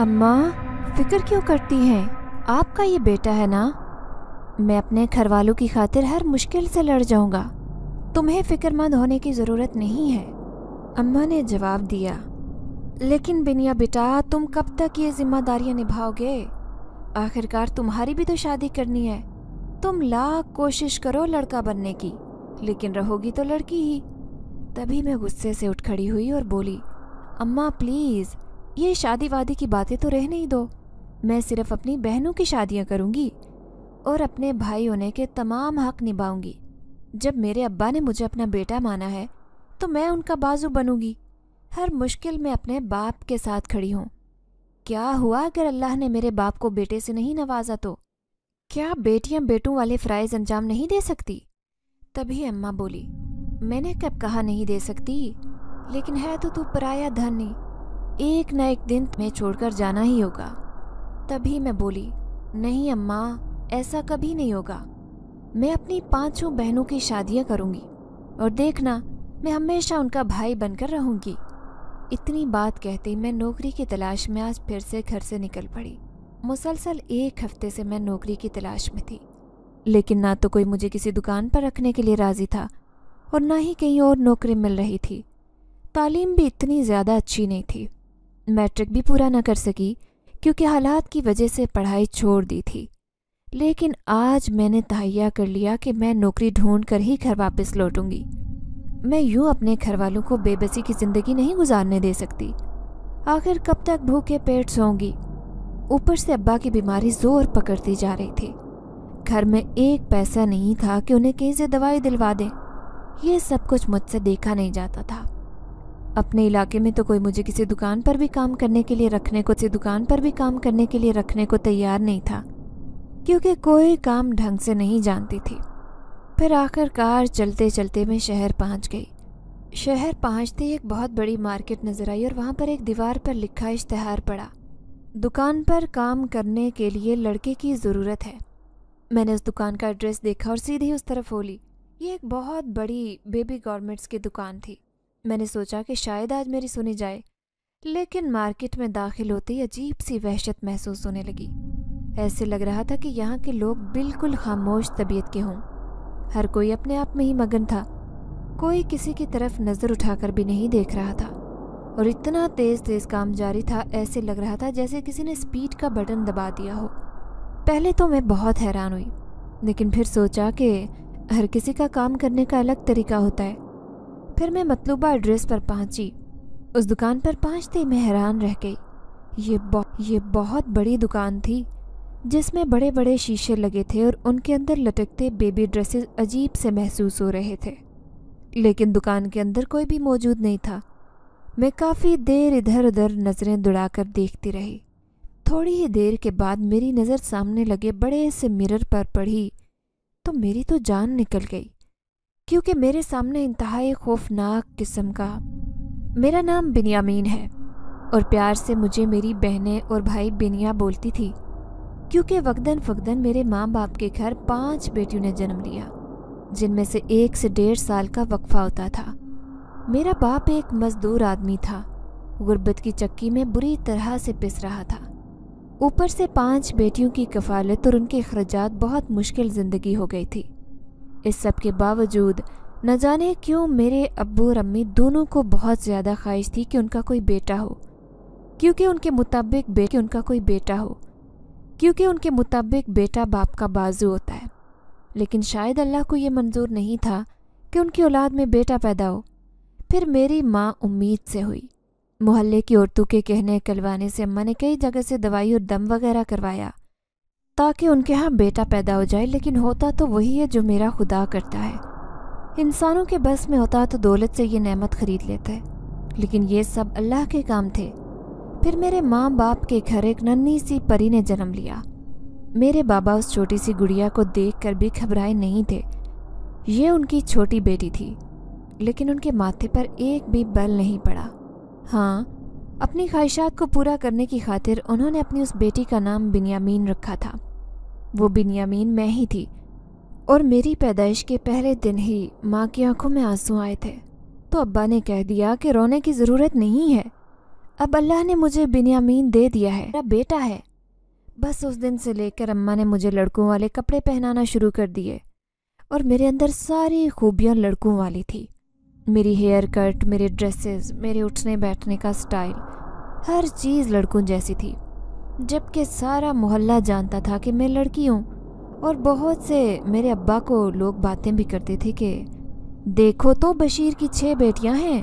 अम्मा फिक्र क्यों करती हैं आपका ये बेटा है ना मैं अपने घर वालों की खातिर हर मुश्किल से लड़ जाऊंगा तुम्हें फ़िक्रमंद होने की ज़रूरत नहीं है अम्मा ने जवाब दिया लेकिन बिनिया बेटा तुम कब तक ये जिम्मेदारियां निभाओगे आखिरकार तुम्हारी भी तो शादी करनी है तुम लाख कोशिश करो लड़का बनने की लेकिन रहोगी तो लड़की ही तभी मैं गुस्से से उठ खड़ी हुई और बोली अम्मा प्लीज़ ये शादी वादी की बातें तो रह नहीं दो मैं सिर्फ अपनी बहनों की शादियाँ करूँगी और अपने भाई होने के तमाम हक निभाऊंगी जब मेरे अब्बा ने मुझे अपना बेटा माना है तो मैं उनका बाजू बनूंगी हर मुश्किल में अपने बाप के साथ खड़ी हूँ क्या हुआ अगर अल्लाह ने मेरे बाप को बेटे से नहीं नवाजा तो क्या बेटियां बेटों वाले फ़्राइज़ अंजाम नहीं दे सकती तभी अम्मा बोली मैंने कब कहा नहीं दे सकती लेकिन है तो तू पराया धन नहीं एक ना एक दिन मैं छोड़कर जाना ही होगा तभी मैं बोली नहीं अम्मा ऐसा कभी नहीं होगा मैं अपनी पांचों बहनों की शादियां करूंगी और देखना मैं हमेशा उनका भाई बनकर रहूंगी इतनी बात कहते मैं नौकरी की तलाश में आज फिर से घर से निकल पड़ी मुसलसल एक हफ्ते से मैं नौकरी की तलाश में थी लेकिन ना तो कोई मुझे किसी दुकान पर रखने के लिए राज़ी था और ना ही कहीं और नौकरी मिल रही थी तालीम भी इतनी ज़्यादा अच्छी नहीं थी मैट्रिक भी पूरा ना कर सकी क्योंकि हालात की वजह से पढ़ाई छोड़ दी थी लेकिन आज मैंने तहैया कर लिया कि मैं नौकरी ढूंढ कर ही घर वापस लौटूंगी मैं यूं अपने घर वालों को बेबसी की ज़िंदगी नहीं गुजारने दे सकती आखिर कब तक भूखे पेट सोऊंगी ऊपर से अब्बा की बीमारी जोर पकड़ती जा रही थी घर में एक पैसा नहीं था कि उन्हें कहीं से दवाई दिलवा दें यह सब कुछ मुझसे देखा नहीं जाता था अपने इलाके में तो कोई मुझे किसी दुकान पर भी काम करने के लिए रखने को किसी दुकान पर भी काम करने के लिए रखने को तैयार नहीं था क्योंकि कोई काम ढंग से नहीं जानती थी फिर आखिरकार चलते चलते मैं शहर पहुंच गई शहर पहुंचते ही एक बहुत बड़ी मार्केट नज़र आई और वहाँ पर एक दीवार पर लिखा इश्तहार पड़ा दुकान पर काम करने के लिए लड़के की ज़रूरत है मैंने उस दुकान का एड्रेस देखा और सीधे उस तरफ होली ये एक बहुत बड़ी बेबी गारमेंट्स की दुकान थी मैंने सोचा कि शायद आज मेरी सुनी जाए लेकिन मार्केट में दाखिल होते ही अजीब सी वहशत महसूस होने लगी ऐसे लग रहा था कि यहाँ के लोग बिल्कुल खामोश तबीयत के हों हर कोई अपने आप में ही मगन था कोई किसी की तरफ नज़र उठाकर भी नहीं देख रहा था और इतना तेज़ तेज़ काम जारी था ऐसे लग रहा था जैसे किसी ने स्पीड का बटन दबा दिया हो पहले तो मैं बहुत हैरान हुई लेकिन फिर सोचा कि हर किसी का काम करने का अलग तरीका होता है फिर मैं मतलूबा एड्रेस पर पहुंची उस दुकान पर पहुंचते मैं हैरान रह गई ये ये बहुत बड़ी दुकान थी जिसमें बड़े बड़े शीशे लगे थे और उनके अंदर लटकते बेबी ड्रेसेस अजीब से महसूस हो रहे थे लेकिन दुकान के अंदर कोई भी मौजूद नहीं था मैं काफ़ी देर इधर उधर नज़रें दुड़ाकर देखती रही थोड़ी ही देर के बाद मेरी नज़र सामने लगे बड़े से मिरर पर पड़ी तो मेरी तो जान निकल गई क्योंकि मेरे सामने इंतहाई खौफनाक किस्म का मेरा नाम बिनियामीन है और प्यार से मुझे मेरी बहनें और भाई बिनिया बोलती थी क्योंकि वक्दन फ़कदन मेरे माँ बाप के घर पांच बेटियों ने जन्म लिया जिनमें से एक से डेढ़ साल का वक्फा होता था मेरा बाप एक मजदूर आदमी था गुर्बत की चक्की में बुरी तरह से पिस रहा था ऊपर से पांच बेटियों की कफालत और उनके अखराज बहुत मुश्किल ज़िंदगी हो गई थी इस सब के बावजूद न जाने क्यों मेरे अब्बू और अम्मी दोनों को बहुत ज़्यादा ख्वाहिश थी कि उनका कोई बेटा हो क्योंकि उनके मुताबिक बेटे उनका कोई बेटा हो क्योंकि उनके मुताबिक बेटा बाप का बाजू होता है लेकिन शायद अल्लाह को ये मंजूर नहीं था कि उनकी औलाद में बेटा पैदा हो फिर मेरी माँ उम्मीद से हुई मोहल्ले की औरतों के कहने कलवाने से अम्मा ने कई जगह से दवाई और दम वगैरह करवाया ताकि उनके यहाँ बेटा पैदा हो जाए लेकिन होता तो वही है जो मेरा खुदा करता है इंसानों के बस में होता तो दौलत से ये नेमत खरीद लेते लेकिन ये सब अल्लाह के काम थे फिर मेरे माँ बाप के घर एक नन्ही सी परी ने जन्म लिया मेरे बाबा उस छोटी सी गुड़िया को देख कर भी घबराए नहीं थे ये उनकी छोटी बेटी थी लेकिन उनके माथे पर एक भी बल नहीं पड़ा हाँ अपनी ख्वाहिशात को पूरा करने की खातिर उन्होंने अपनी उस बेटी का नाम बिनियामीन रखा था वो बिनियामीन मैं ही थी और मेरी पैदाइश के पहले दिन ही माँ की आंखों में आंसू आए थे तो अब्बा ने कह दिया कि रोने की ज़रूरत नहीं है अब अल्लाह ने मुझे बिनियामीन दे दिया है मेरा बेटा है बस उस दिन से लेकर अम्मा ने मुझे लड़कों वाले कपड़े पहनाना शुरू कर दिए और मेरे अंदर सारी खूबियाँ लड़कों वाली थी मेरी हेयर कट मेरे ड्रेसेस मेरे उठने बैठने का स्टाइल हर चीज़ लड़कों जैसी थी जबकि सारा मोहल्ला जानता था कि मैं लड़की हूँ और बहुत से मेरे अब्बा को लोग बातें भी करते थे कि देखो तो बशीर की छः बेटियाँ हैं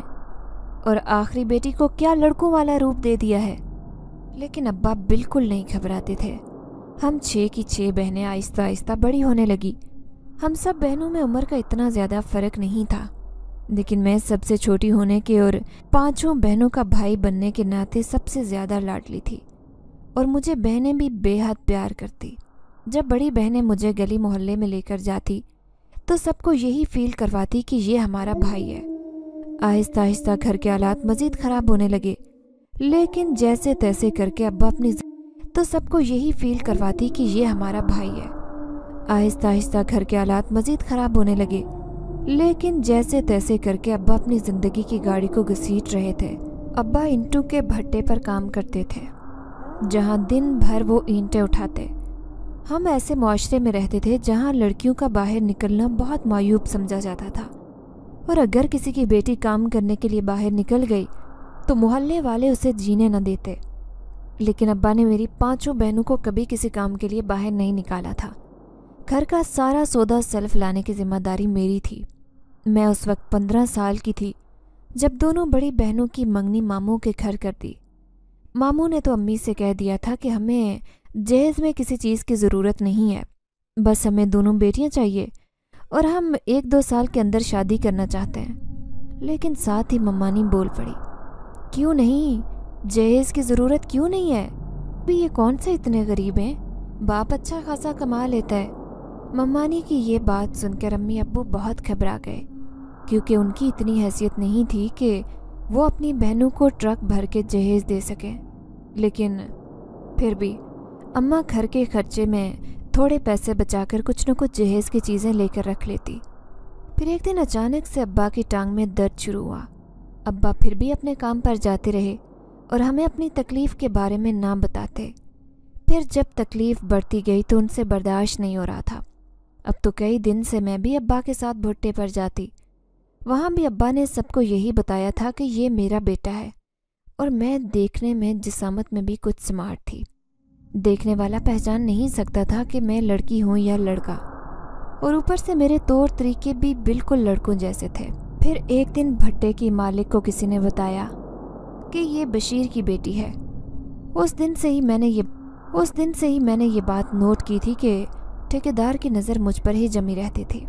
और आखिरी बेटी को क्या लड़कों वाला रूप दे दिया है लेकिन अब्बा बिल्कुल नहीं घबराते थे हम छः की छः बहनें आहिस्ता आहिस्ता बड़ी होने लगी हम सब बहनों में उम्र का इतना ज़्यादा फ़र्क नहीं था लेकिन मैं सबसे छोटी होने के और पांचों बहनों का भाई बनने के नाते सबसे ज़्यादा लाडली थी और मुझे बहनें भी बेहद प्यार करती जब बड़ी बहनें मुझे गली मोहल्ले में लेकर जाती तो सबको यही फील करवाती कि ये हमारा भाई है आहिस्ता आहिस्ता घर के हालात मज़ीद ख़राब होने लगे लेकिन जैसे तैसे करके अब्बा अपनी तो सबको यही फील करवाती कि ये हमारा भाई है आहिस्ता आहिस्ता घर के हालात मज़ीद ख़राब होने लगे लेकिन जैसे तैसे करके अब्बा अपनी ज़िंदगी की गाड़ी को घसीट रहे थे अब्बा इंटू के भट्टे पर काम करते थे जहाँ दिन भर वो ईंटें उठाते हम ऐसे माशरे में रहते थे जहाँ लड़कियों का बाहर निकलना बहुत मायूब समझा जाता था और अगर किसी की बेटी काम करने के लिए बाहर निकल गई तो मोहल्ले वाले उसे जीने न देते लेकिन अब्बा ने मेरी पांचों बहनों को कभी किसी काम के लिए बाहर नहीं निकाला था घर का सारा सौदा सेल्फ लाने की जिम्मेदारी मेरी थी मैं उस वक्त पंद्रह साल की थी जब दोनों बड़ी बहनों की मंगनी मामू के घर कर दी मामू ने तो अम्मी से कह दिया था कि हमें जहेज में किसी चीज़ की ज़रूरत नहीं है बस हमें दोनों बेटियां चाहिए और हम एक दो साल के अंदर शादी करना चाहते हैं लेकिन साथ ही ने बोल पड़ी क्यों नहीं जहेज की ज़रूरत क्यों नहीं है भी ये कौन से इतने गरीब हैं बाप अच्छा खासा कमा लेता है मम्मानी की ये बात सुनकर अम्मी अबू बहुत घबरा गए क्योंकि उनकी इतनी हैसियत नहीं थी कि वो अपनी बहनों को ट्रक भर के जहेज दे सकें लेकिन फिर भी अम्मा घर के खर्चे में थोड़े पैसे बचाकर कुछ न कुछ जहेज की चीज़ें लेकर रख लेती फिर एक दिन अचानक से अब्बा की टांग में दर्द शुरू हुआ अब्बा फिर भी अपने काम पर जाते रहे और हमें अपनी तकलीफ़ के बारे में ना बताते फिर जब तकलीफ़ बढ़ती गई तो उनसे बर्दाश्त नहीं हो रहा था अब तो कई दिन से मैं भी अब्बा के साथ भुट्टे पर जाती वहाँ भी अब्बा ने सबको यही बताया था कि ये मेरा बेटा है और मैं देखने में जिसामत में भी कुछ स्मार्ट थी देखने वाला पहचान नहीं सकता था कि मैं लड़की हूँ या लड़का और ऊपर से मेरे तौर तरीके भी बिल्कुल लड़कों जैसे थे फिर एक दिन भट्टे की मालिक को किसी ने बताया कि ये बशीर की बेटी है उस दिन से ही मैंने ये उस दिन से ही मैंने ये बात नोट की थी कि ठेकेदार की नज़र मुझ पर ही जमी रहती थी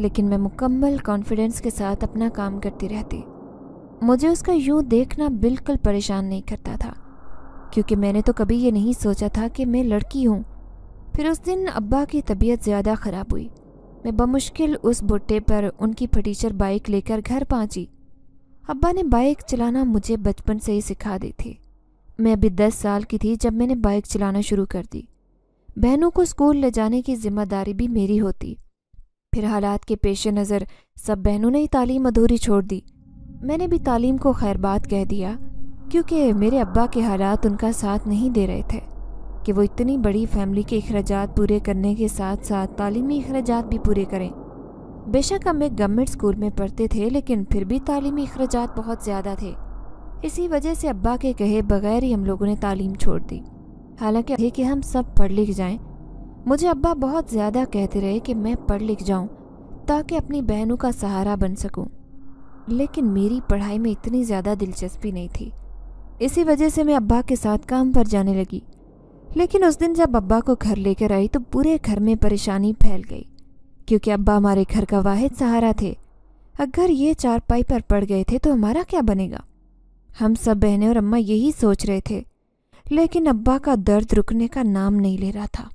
लेकिन मैं मुकम्मल कॉन्फिडेंस के साथ अपना काम करती रहती मुझे उसका यूं देखना बिल्कुल परेशान नहीं करता था क्योंकि मैंने तो कभी ये नहीं सोचा था कि मैं लड़की हूँ फिर उस दिन अब्बा की तबीयत ज़्यादा ख़राब हुई मैं बमुश्किल उस भुट्टे पर उनकी फटीचर बाइक लेकर घर पहुँची अब्बा ने बाइक चलाना मुझे बचपन से ही सिखा दी थी मैं अभी दस साल की थी जब मैंने बाइक चलाना शुरू कर दी बहनों को स्कूल ले जाने की जिम्मेदारी भी मेरी होती फिर हालात के पेश नज़र सब बहनों ने ही तालीम अधूरी छोड़ दी मैंने भी तालीम को बात कह दिया क्योंकि मेरे अब्बा के हालात उनका साथ नहीं दे रहे थे कि वो इतनी बड़ी फैमिली के अखराज पूरे करने के साथ साथ तालीमी अखराज भी पूरे करें बेशक हम एक गवर्नमेंट स्कूल में पढ़ते थे लेकिन फिर भी तालीमी अखराज बहुत ज़्यादा थे इसी वजह से अब्बा के कहे बगैर ही हम लोगों ने तालीम छोड़ दी हालांकि कि हम सब पढ़ लिख जाएं मुझे अब्बा बहुत ज़्यादा कहते रहे कि मैं पढ़ लिख जाऊँ ताकि अपनी बहनों का सहारा बन सकूं। लेकिन मेरी पढ़ाई में इतनी ज़्यादा दिलचस्पी नहीं थी इसी वजह से मैं अब्बा के साथ काम पर जाने लगी लेकिन उस दिन जब अब्बा को घर लेकर आई तो पूरे घर में परेशानी फैल गई क्योंकि अब्बा हमारे घर का वाहिद सहारा थे अगर ये चारपाई पर पड़ गए थे तो हमारा क्या बनेगा हम सब बहनें और अम्मा यही सोच रहे थे लेकिन अब्बा का दर्द रुकने का नाम नहीं ले रहा था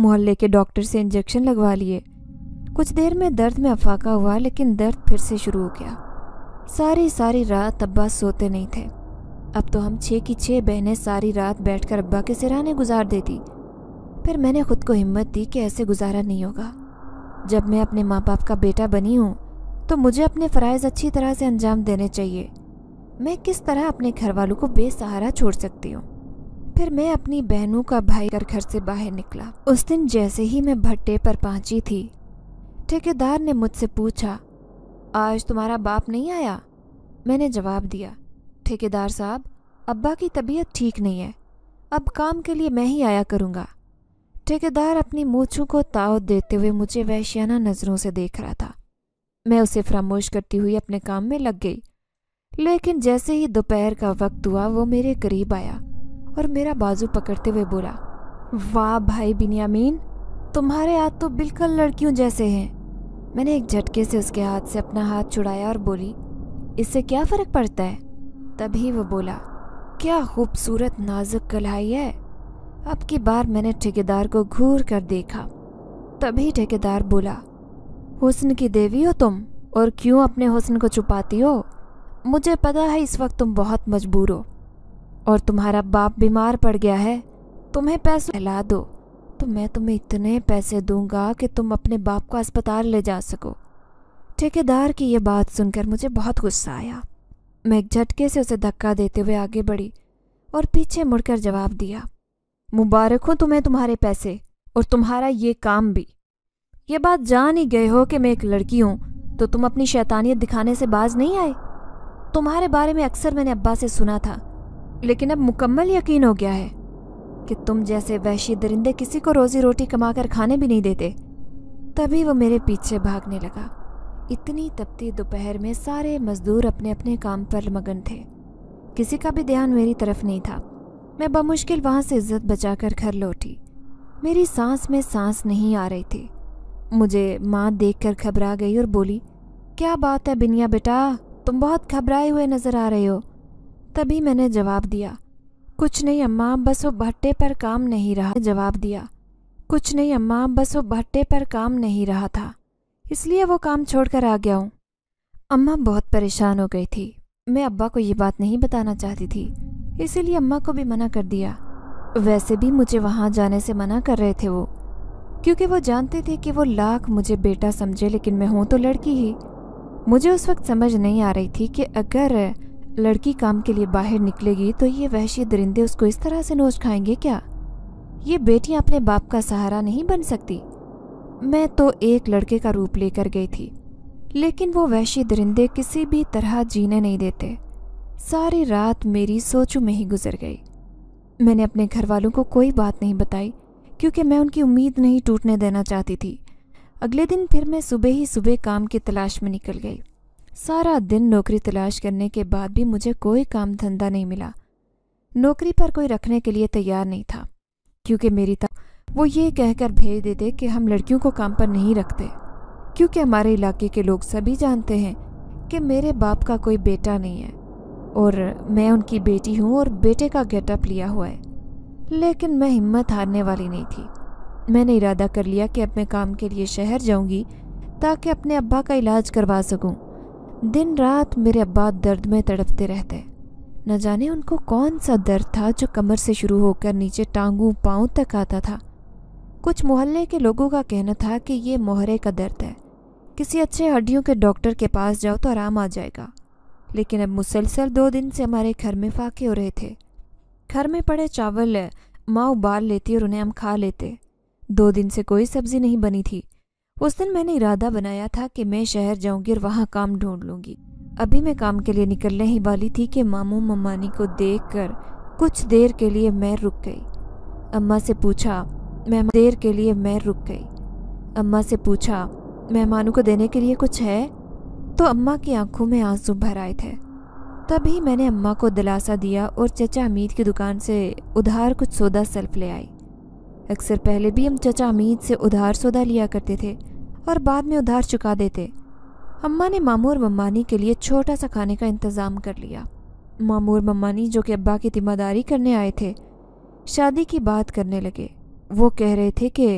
मोहल्ले के डॉक्टर से इंजेक्शन लगवा लिए कुछ देर में दर्द में अफाका हुआ लेकिन दर्द फिर से शुरू हो गया सारी सारी रात अब्बा सोते नहीं थे अब तो हम छः की छः बहनें सारी रात बैठकर अब्बा के सिराने गुजार देती फिर मैंने खुद को हिम्मत दी कि ऐसे गुजारा नहीं होगा जब मैं अपने माँ बाप का बेटा बनी हूँ तो मुझे अपने फ़रज़ अच्छी तरह से अंजाम देने चाहिए मैं किस तरह अपने घर वालों को बेसहारा छोड़ सकती हूँ फिर मैं अपनी बहनों का भाई कर घर से बाहर निकला उस दिन जैसे ही मैं भट्टे पर पहुंची थी ठेकेदार ने मुझसे पूछा आज तुम्हारा बाप नहीं आया मैंने जवाब दिया ठेकेदार साहब अब्बा की तबीयत ठीक नहीं है अब काम के लिए मैं ही आया करूँगा ठेकेदार अपनी मूछों को ताव देते हुए मुझे वैश्याना नज़रों से देख रहा था मैं उसे फरामोश करती हुई अपने काम में लग गई लेकिन जैसे ही दोपहर का वक्त हुआ वो मेरे करीब आया और मेरा बाजू पकड़ते हुए बोला वाह भाई बिनियामीन तुम्हारे हाथ तो बिल्कुल लड़कियों जैसे हैं मैंने एक झटके से उसके हाथ से अपना हाथ छुड़ाया और बोली इससे क्या फ़र्क पड़ता है तभी वो बोला क्या खूबसूरत नाजुक कलाई है अब की बार मैंने ठेकेदार को घूर कर देखा तभी ठेकेदार बोला हुस्न की देवी हो तुम और क्यों अपने हुस्न को छुपाती हो मुझे पता है इस वक्त तुम बहुत मजबूर हो और तुम्हारा बाप बीमार पड़ गया है तुम्हें पैसे फैला दो तो मैं तुम्हें इतने पैसे दूंगा कि तुम अपने बाप को अस्पताल ले जा सको ठेकेदार की यह बात सुनकर मुझे बहुत गुस्सा आया मैं एक झटके से उसे धक्का देते हुए आगे बढ़ी और पीछे मुड़कर जवाब दिया मुबारक हो तुम्हें तुम्हारे पैसे और तुम्हारा ये काम भी ये बात जान ही गए हो कि मैं एक लड़की हूँ तो तुम अपनी शैतानियत दिखाने से बाज नहीं आए तुम्हारे बारे में अक्सर मैंने अब्बा से सुना था लेकिन अब मुकम्मल यकीन हो गया है कि तुम जैसे वैशी दरिंदे किसी को रोज़ी रोटी कमा कर खाने भी नहीं देते तभी वो मेरे पीछे भागने लगा इतनी तपती दोपहर में सारे मज़दूर अपने अपने काम पर मगन थे किसी का भी ध्यान मेरी तरफ नहीं था मैं बमुश्किल वहाँ से इज्जत बचा कर घर लौटी मेरी सांस में सांस नहीं आ रही थी मुझे माँ देख कर घबरा गई और बोली क्या बात है बिनिया बेटा तुम बहुत घबराए हुए नज़र आ रहे हो तभी मैंने जवाब दिया कुछ नहीं अम्मा बस वो भट्टे पर काम नहीं रहा जवाब दिया कुछ नहीं अम्मा बस वो भट्टे पर काम नहीं रहा था इसलिए वो काम छोड़कर आ गया हूँ अम्मा बहुत परेशान हो गई थी मैं अब्बा को ये बात नहीं बताना चाहती थी इसीलिए अम्मा को भी मना कर दिया वैसे भी मुझे वहाँ जाने से मना कर रहे थे वो क्योंकि वो जानते थे कि वो लाख मुझे बेटा समझे लेकिन मैं हूँ तो लड़की ही मुझे उस वक्त समझ नहीं आ रही थी कि अगर लड़की काम के लिए बाहर निकलेगी तो ये वहशी दरिंदे उसको इस तरह से नोच खाएंगे क्या ये बेटियां अपने बाप का सहारा नहीं बन सकती मैं तो एक लड़के का रूप लेकर गई थी लेकिन वो वहशी दरिंदे किसी भी तरह जीने नहीं देते सारी रात मेरी सोचों में ही गुजर गई मैंने अपने घर वालों को कोई बात नहीं बताई क्योंकि मैं उनकी उम्मीद नहीं टूटने देना चाहती थी अगले दिन फिर मैं सुबह ही सुबह काम की तलाश में निकल गई सारा दिन नौकरी तलाश करने के बाद भी मुझे कोई काम धंधा नहीं मिला नौकरी पर कोई रखने के लिए तैयार नहीं था क्योंकि मेरी तक वो ये कहकर भेज देते कि हम लड़कियों को काम पर नहीं रखते क्योंकि हमारे इलाके के लोग सभी जानते हैं कि मेरे बाप का कोई बेटा नहीं है और मैं उनकी बेटी हूँ और बेटे का गेटअप लिया हुआ है लेकिन मैं हिम्मत हारने वाली नहीं थी मैंने इरादा कर लिया कि अपने काम के लिए शहर जाऊंगी ताकि अपने अब्बा का इलाज करवा सकूं। दिन रात मेरे अब्बा दर्द में तड़पते रहते न जाने उनको कौन सा दर्द था जो कमर से शुरू होकर नीचे टांगों पाँव तक आता था कुछ मोहल्ले के लोगों का कहना था कि ये मोहरे का दर्द है किसी अच्छे हड्डियों के डॉक्टर के पास जाओ तो आराम आ जाएगा लेकिन अब मुसलसल दो दिन से हमारे घर में फाके हो रहे थे घर में पड़े चावल माँ उबाल लेती और उन्हें हम खा लेते दो दिन से कोई सब्ज़ी नहीं बनी थी उस दिन मैंने इरादा बनाया था कि मैं शहर जाऊंगी और वहाँ काम ढूंढ लूंगी अभी मैं काम के लिए निकलने ही वाली थी कि मामू मम्मानी को देख कर कुछ देर के लिए मैं रुक गई अम्मा से पूछा मैं देर के लिए मैं रुक गई अम्मा से पूछा मेहमानों को देने के लिए कुछ है तो अम्मा की आंखों में आंसू भर आए थे तभी मैंने अम्मा को दिलासा दिया और चचा अमीद की दुकान से उधार कुछ सौदा सेल्फ ले आई अक्सर पहले भी हम चचा अमीद से उधार सौदा लिया करते थे और बाद में उधार चुका देते अम्मा ने मामू और मम्मानी के लिए छोटा सा खाने का इंतज़ाम कर लिया मामू और मम्मानी जो कि अब्बा की तिमादारी करने आए थे शादी की बात करने लगे वो कह रहे थे कि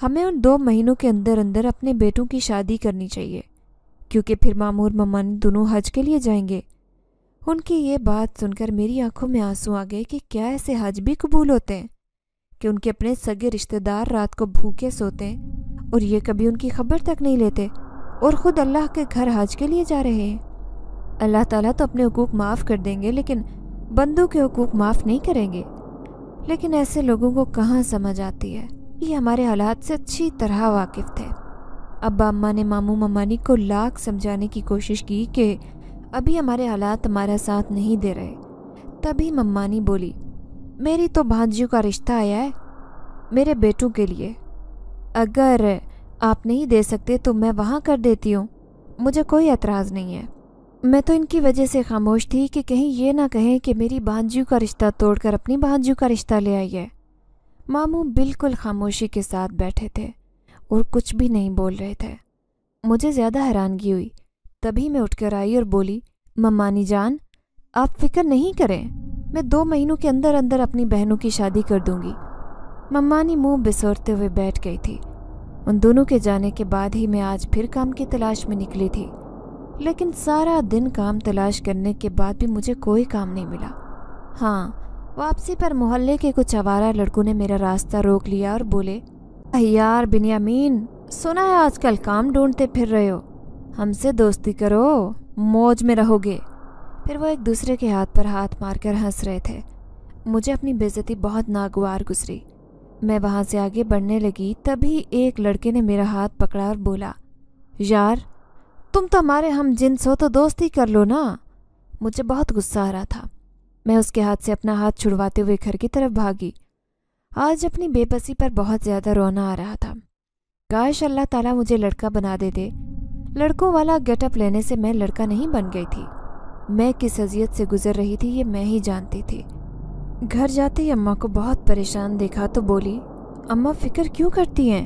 हमें उन दो महीनों के अंदर अंदर अपने बेटों की शादी करनी चाहिए क्योंकि फिर मामू और मम्मानी दोनों हज के लिए जाएंगे उनकी ये बात सुनकर मेरी आंखों में आंसू आ गए कि क्या ऐसे हज भी कबूल होते हैं कि उनके अपने सगे रिश्तेदार रात को भूखे सोते हैं और ये कभी उनकी खबर तक नहीं लेते और ख़ुद अल्लाह के घर हज के लिए जा रहे हैं अल्लाह ताला तो अपने हकूक़ माफ़ कर देंगे लेकिन बंदों के हकूक़ माफ़ नहीं करेंगे लेकिन ऐसे लोगों को कहाँ समझ आती है ये हमारे हालात से अच्छी तरह वाकिफ़ थे अब्बा अम्मा ने मामू ममानी को लाख समझाने की कोशिश की कि अभी हमारे हालात हमारा साथ नहीं दे रहे तभी मम्मानी बोली मेरी तो भांजियों का रिश्ता आया है मेरे बेटों के लिए अगर आप नहीं दे सकते तो मैं वहाँ कर देती हूँ मुझे कोई एतराज़ नहीं है मैं तो इनकी वजह से खामोश थी कि कहीं ये ना कहें कि मेरी भांजू का रिश्ता तोड़कर अपनी भांजू का रिश्ता ले आई है मामू बिल्कुल खामोशी के साथ बैठे थे और कुछ भी नहीं बोल रहे थे मुझे ज़्यादा हैरानगी हुई तभी मैं उठकर आई और बोली मम्मानी जान आप फिक्र नहीं करें मैं दो महीनों के अंदर अंदर अपनी बहनों की शादी कर दूंगी मम्मानी मुंह बिसोरते हुए बैठ गई थी उन दोनों के जाने के बाद ही मैं आज फिर काम की तलाश में निकली थी लेकिन सारा दिन काम तलाश करने के बाद भी मुझे कोई काम नहीं मिला हाँ वापसी पर मोहल्ले के कुछ आवारा लड़कों ने मेरा रास्ता रोक लिया और बोले यार बिनियामीन सुना है आजकल काम ढूंढते फिर रहे हो हमसे दोस्ती करो मौज में रहोगे फिर वो एक दूसरे के हाथ पर हाथ मारकर हंस रहे थे मुझे अपनी बेजती बहुत नागवार गुजरी मैं वहाँ से आगे बढ़ने लगी तभी एक लड़के ने मेरा हाथ पकड़ा और बोला यार तुम तो हमारे हम जिन्स हो तो दोस्ती कर लो ना मुझे बहुत गुस्सा आ रहा था मैं उसके हाथ से अपना हाथ छुड़वाते हुए घर की तरफ भागी आज अपनी बेबसी पर बहुत ज़्यादा रोना आ रहा था काश अल्लाह ताला मुझे लड़का बना दे दे लड़कों वाला गेटअप लेने से मैं लड़का नहीं बन गई थी मैं किस अजियत से गुजर रही थी ये मैं ही जानती थी घर जाते ही अम्मा को बहुत परेशान देखा तो बोली अम्मा फ़िक्र क्यों करती हैं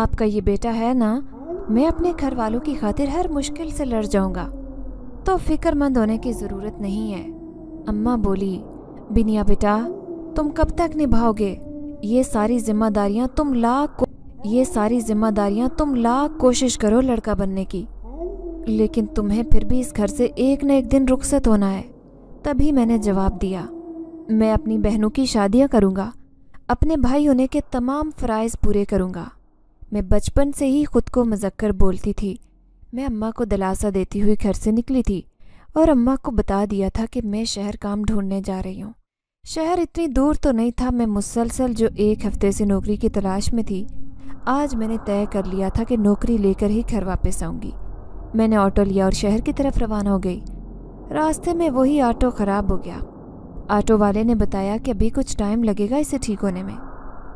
आपका ये बेटा है ना मैं अपने घर वालों की खातिर हर मुश्किल से लड़ जाऊंगा तो फिक्रमंद होने की ज़रूरत नहीं है अम्मा बोली बिनिया बेटा तुम कब तक निभाओगे ये सारी जिम्मेदारियाँ तुम लाख ये सारी जिम्मेदारियाँ तुम लाख कोशिश करो लड़का बनने की लेकिन तुम्हें फिर भी इस घर से एक न एक दिन रुखसत होना है तभी मैंने जवाब दिया मैं अपनी बहनों की शादियाँ करूँगा अपने भाई होने के तमाम फ़राइज़ पूरे करूँगा मैं बचपन से ही ख़ुद को मजक्कर बोलती थी मैं अम्मा को दिलासा देती हुई घर से निकली थी और अम्मा को बता दिया था कि मैं शहर काम ढूंढने जा रही हूँ शहर इतनी दूर तो नहीं था मैं मुसलसल जो एक हफ्ते से नौकरी की तलाश में थी आज मैंने तय कर लिया था कि नौकरी लेकर ही घर वापस आऊँगी मैंने ऑटो लिया और शहर की तरफ रवाना हो गई रास्ते में वही ऑटो ख़राब हो गया ऑटो वाले ने बताया कि अभी कुछ टाइम लगेगा इसे ठीक होने में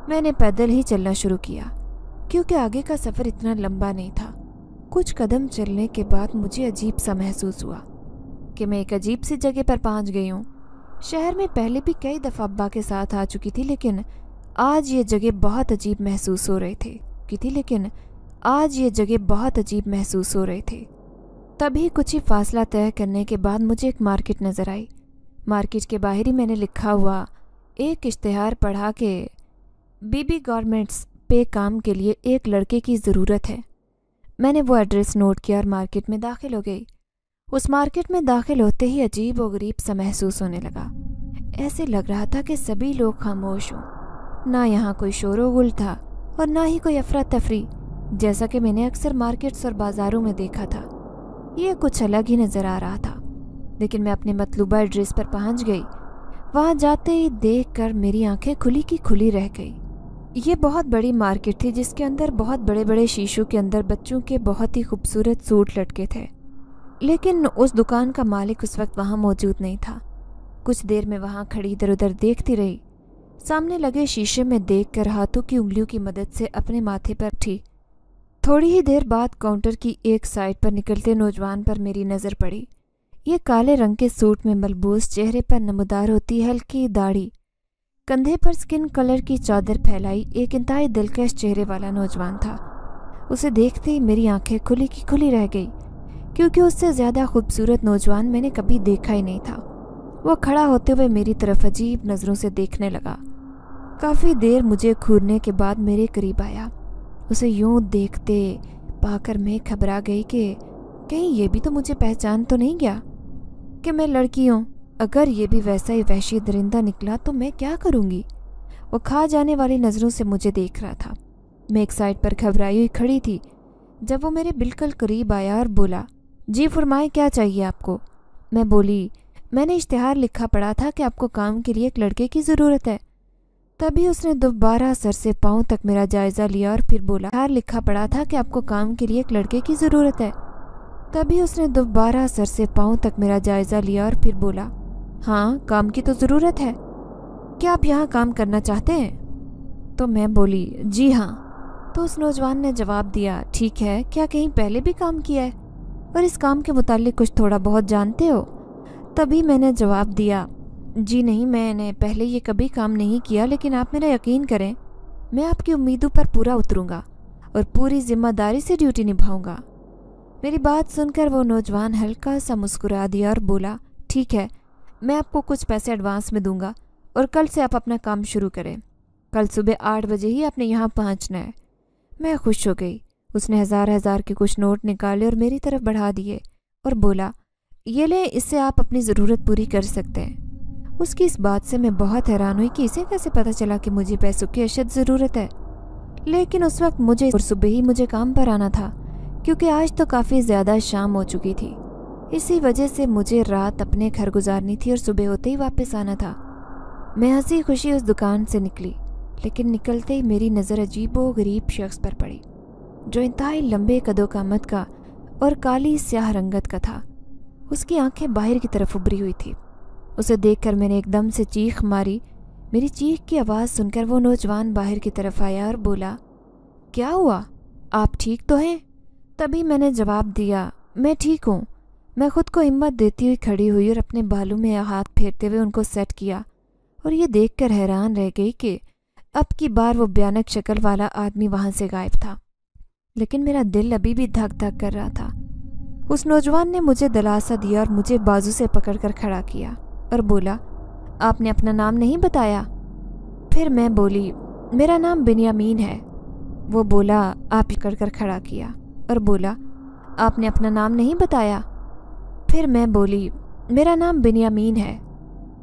मैंने पैदल ही चलना शुरू किया क्योंकि आगे का सफ़र इतना लंबा नहीं था कुछ कदम चलने के बाद मुझे अजीब सा महसूस हुआ कि मैं एक अजीब सी जगह पर पहुंच गई हूँ शहर में पहले भी कई दफ़ा अब्बा के साथ आ चुकी थी लेकिन आज ये जगह बहुत अजीब महसूस हो रही थी की थी लेकिन आज ये जगह बहुत अजीब महसूस हो रही थी तभी कुछ ही फासला तय करने के बाद मुझे एक मार्केट नज़र आई मार्केट के बाहर ही मैंने लिखा हुआ एक इश्तहार पढ़ा के बीबी गारमेंट्स पे काम के लिए एक लड़के की ज़रूरत है मैंने वो एड्रेस नोट किया और मार्केट में दाखिल हो गई उस मार्केट में दाखिल होते ही अजीब और गरीब सा महसूस होने लगा ऐसे लग रहा था कि सभी लोग खामोश हों ना यहाँ कोई शोरगुल था और ना ही कोई अफरा तफरी जैसा कि मैंने अक्सर मार्केट्स और बाज़ारों में देखा था ये कुछ अलग ही नज़र आ रहा था लेकिन मैं अपने मतलूबा एड्रेस पर पहुंच गई वहाँ जाते ही देख कर मेरी आंखें खुली की खुली रह गई ये बहुत बड़ी मार्केट थी जिसके अंदर बहुत बड़े बड़े शीशों के अंदर बच्चों के बहुत ही खूबसूरत सूट लटके थे लेकिन उस दुकान का मालिक उस वक्त वहाँ मौजूद नहीं था कुछ देर में वहाँ खड़ी इधर उधर देखती रही सामने लगे शीशे में देख कर हाथों की उंगलियों की मदद से अपने माथे पर उठी थोड़ी ही देर बाद काउंटर की एक साइड पर निकलते नौजवान पर मेरी नज़र पड़ी ये काले रंग के सूट में मलबूस चेहरे पर नमदार होती हल्की दाढ़ी कंधे पर स्किन कलर की चादर फैलाई एक इंतहाई दिलकश चेहरे वाला नौजवान था उसे देखते ही मेरी आंखें खुली की खुली रह गई क्योंकि उससे ज़्यादा खूबसूरत नौजवान मैंने कभी देखा ही नहीं था वो खड़ा होते हुए मेरी तरफ अजीब नज़रों से देखने लगा काफ़ी देर मुझे घूरने के बाद मेरे करीब आया उसे यूं देखते पाकर मैं घबरा गई कि कहीं ये भी तो मुझे पहचान तो नहीं गया कि मैं लड़की हूँ अगर ये भी वैसा ही वहशी दरिंदा निकला तो मैं क्या करूँगी वो खा जाने वाली नज़रों से मुझे देख रहा था मैं एक साइड पर घबराई हुई खड़ी थी जब वो मेरे बिल्कुल करीब आया और बोला जी फरमाए क्या चाहिए आपको मैं बोली मैंने इश्तहार लिखा पड़ा था कि आपको काम के लिए एक लड़के की ज़रूरत है तभी उसने दोबारा सर से पाँव तक मेरा जायज़ा लिया और फिर बोला इश्तहार लिखा पड़ा था कि आपको काम के लिए एक लड़के की ज़रूरत है तभी उसने दोबारा सर से पाँव तक मेरा जायज़ा लिया और फिर बोला हाँ काम की तो ज़रूरत है क्या आप यहाँ काम करना चाहते हैं तो मैं बोली जी हाँ तो उस नौजवान ने जवाब दिया ठीक है क्या कहीं पहले भी काम किया है और इस काम के मुतालिक कुछ थोड़ा बहुत जानते हो तभी मैंने जवाब दिया जी नहीं मैंने पहले ये कभी काम नहीं किया लेकिन आप मेरा यकीन करें मैं आपकी उम्मीदों पर पूरा उतरूँगा और पूरी जिम्मेदारी से ड्यूटी निभाऊँगा मेरी बात सुनकर वो नौजवान हल्का सा मुस्कुरा दिया और बोला ठीक है मैं आपको कुछ पैसे एडवांस में दूंगा और कल से आप अपना काम शुरू करें कल सुबह आठ बजे ही आपने यहाँ पहुँचना है मैं खुश हो गई उसने हज़ार हज़ार के कुछ नोट निकाले और मेरी तरफ बढ़ा दिए और बोला ये ले इससे आप अपनी ज़रूरत पूरी कर सकते हैं उसकी इस बात से मैं बहुत हैरान हुई कि इसे कैसे पता चला कि मुझे पैसों की अशद ज़रूरत है लेकिन उस वक्त मुझे और सुबह ही मुझे काम पर आना था क्योंकि आज तो काफ़ी ज़्यादा शाम हो चुकी थी इसी वजह से मुझे रात अपने घर गुजारनी थी और सुबह होते ही वापस आना था मैं हंसी खुशी उस दुकान से निकली लेकिन निकलते ही मेरी नज़र अजीब गरीब शख्स पर पड़ी जो इंतहाई लंबे कदों का मत का और काली स्याह रंगत का था उसकी आंखें बाहर की तरफ उभरी हुई थी उसे देखकर मैंने एकदम से चीख मारी मेरी चीख की आवाज़ सुनकर वो नौजवान बाहर की तरफ आया और बोला क्या हुआ आप ठीक तो हैं तभी मैंने जवाब दिया मैं ठीक हूँ मैं खुद को हिम्मत देती हुई खड़ी हुई और अपने बालों में हाथ फेरते हुए उनको सेट किया और ये देखकर हैरान रह गई कि अब की बार वो भयानक शक्ल वाला आदमी वहाँ से गायब था लेकिन मेरा दिल अभी भी धक धक कर रहा था उस नौजवान ने मुझे दलासा दिया और मुझे बाजू से पकड़कर खड़ा किया और बोला आपने अपना नाम नहीं बताया फिर मैं बोली मेरा नाम बिनयामीन है वो बोला आप पकड़ कर खड़ा किया और बोला आपने अपना नाम नहीं बताया फिर मैं बोली मेरा नाम बिनयामीन है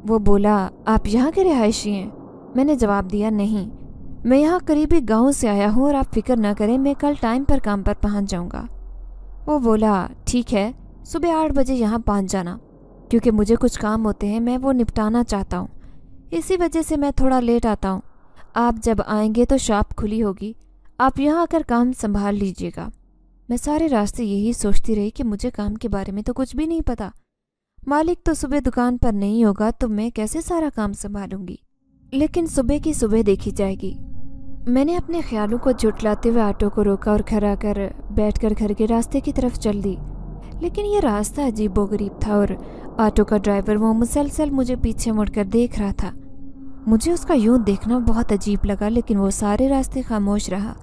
वो बोला आप यहाँ के रिहायशी हैं मैंने जवाब दिया नहीं मैं यहाँ करीबी गांव से आया हूँ और आप फिक्र ना करें मैं कल टाइम पर काम पर पहुँच जाऊँगा वो बोला ठीक है सुबह आठ बजे यहाँ पहुँच जाना क्योंकि मुझे कुछ काम होते हैं मैं वो निपटाना चाहता हूँ इसी वजह से मैं थोड़ा लेट आता हूँ आप जब आएंगे तो शॉप खुली होगी आप यहाँ आकर काम संभाल लीजिएगा मैं सारे रास्ते यही सोचती रही कि मुझे काम के बारे में तो कुछ भी नहीं पता मालिक तो सुबह दुकान पर नहीं होगा तो मैं कैसे सारा काम संभालूंगी लेकिन सुबह की सुबह देखी जाएगी मैंने अपने ख्यालों को जुटलाते हुए ऑटो को रोका और खड़ा कर बैठ कर घर के रास्ते की तरफ चल दी लेकिन यह रास्ता अजीब गरीब था और ऑटो का ड्राइवर वो मुसलसल मुझे पीछे मुड़कर देख रहा था मुझे उसका यूं देखना बहुत अजीब लगा लेकिन वो सारे रास्ते खामोश रहा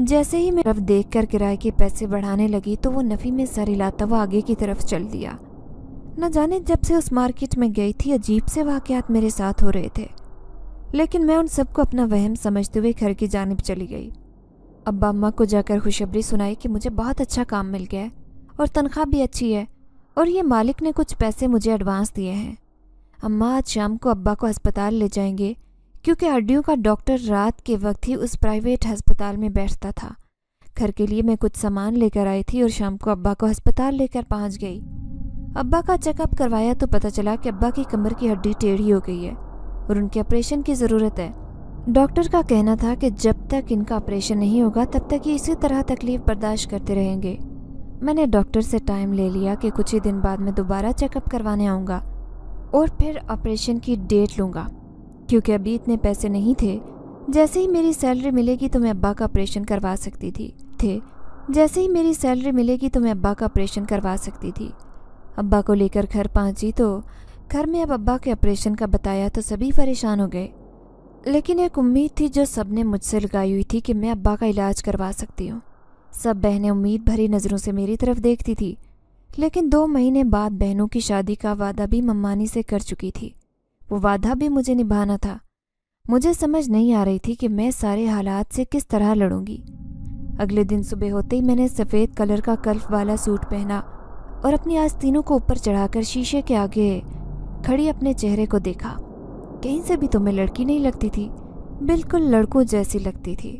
जैसे ही मैं तरफ देख कर किराए के पैसे बढ़ाने लगी तो वो नफ़ी में सर हिलाता हुआ आगे की तरफ चल दिया न जाने जब से उस मार्केट में गई थी अजीब से वाकयात मेरे साथ हो रहे थे लेकिन मैं उन सबको अपना वहम समझते हुए घर की जानब चली गई अब्बा अम्मा को जाकर खुशखबरी सुनाई कि मुझे बहुत अच्छा काम मिल गया है और तनख्वाह भी अच्छी है और ये मालिक ने कुछ पैसे मुझे एडवांस दिए हैं अम्मा आज शाम को अब्बा को अस्पताल ले जाएंगे क्योंकि हड्डियों का डॉक्टर रात के वक्त ही उस प्राइवेट अस्पताल में बैठता था घर के लिए मैं कुछ सामान लेकर आई थी और शाम को अब्बा को अस्पताल लेकर पहुंच गई अब्बा का चेकअप करवाया तो पता चला कि अब्बा की कमर की हड्डी टेढ़ी हो गई है और उनके ऑपरेशन की ज़रूरत है डॉक्टर का कहना था कि जब तक इनका ऑपरेशन नहीं होगा तब तक ये इसी तरह तकलीफ बर्दाश्त करते रहेंगे मैंने डॉक्टर से टाइम ले लिया कि कुछ ही दिन बाद मैं दोबारा चेकअप करवाने आऊँगा और फिर ऑपरेशन की डेट लूँगा क्योंकि अभी इतने पैसे नहीं थे जैसे ही मेरी सैलरी मिलेगी तो मैं अब्बा का ऑपरेशन करवा सकती थी थे जैसे ही मेरी सैलरी मिलेगी तो मैं अब्बा का ऑपरेशन करवा सकती थी अब्बा को लेकर घर पहुंची तो घर में अब अब्बा के ऑपरेशन का बताया तो सभी परेशान हो गए लेकिन एक उम्मीद थी जो सब ने मुझसे लगाई हुई थी कि मैं अब्बा का इलाज करवा सकती हूँ सब बहनें उम्मीद भरी नज़रों से मेरी तरफ देखती थी लेकिन दो महीने बाद बहनों की शादी का वादा भी मम्मानी से कर चुकी थी वो वादा भी मुझे निभाना था मुझे समझ नहीं आ रही थी कि मैं सारे हालात से किस तरह लड़ूंगी अगले दिन सुबह होते ही मैंने सफ़ेद कलर का कल्फ वाला सूट पहना और अपनी आस्तीनों को ऊपर चढ़ाकर शीशे के आगे खड़ी अपने चेहरे को देखा कहीं से भी तो मैं लड़की नहीं लगती थी बिल्कुल लड़कों जैसी लगती थी